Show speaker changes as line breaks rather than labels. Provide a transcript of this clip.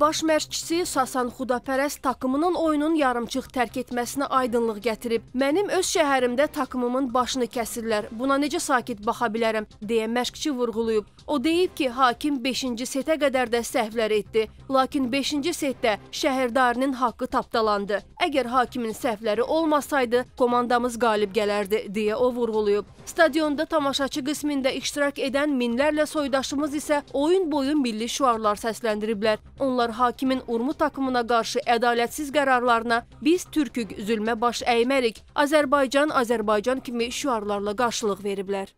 Baş məşqçisi Sasan Xudapərəs takımının oyunun yarımçıq tərk etməsinə aydınlıq gətirib. Mənim öz şəhərimdə takımımın başını kəsirlər. Buna necə sakit baxa bilərəm deyə məşqçi vurğulayıb. O deyib ki, hakim 5-ci setə qədər də səhvlər etdi. Lakin 5-ci setdə şəhərdarinin haqqı tapdalandı. Əgər hakimin səhvləri olmasaydı, komandamız qalib gələrdi deyə o vurğulayıb. Stadionda tamaşaçı qismində iştirak edən minlərlə soydaşımız isə oyun boyu milli şüarlar səsləndiriblər. Onlar Ağdamlılar hakimin Urmu takımına qarşı ədalətsiz qərarlarına biz türkük, zülmə baş əymərik, Azərbaycan, Azərbaycan kimi şüarlarla qarşılıq veriblər.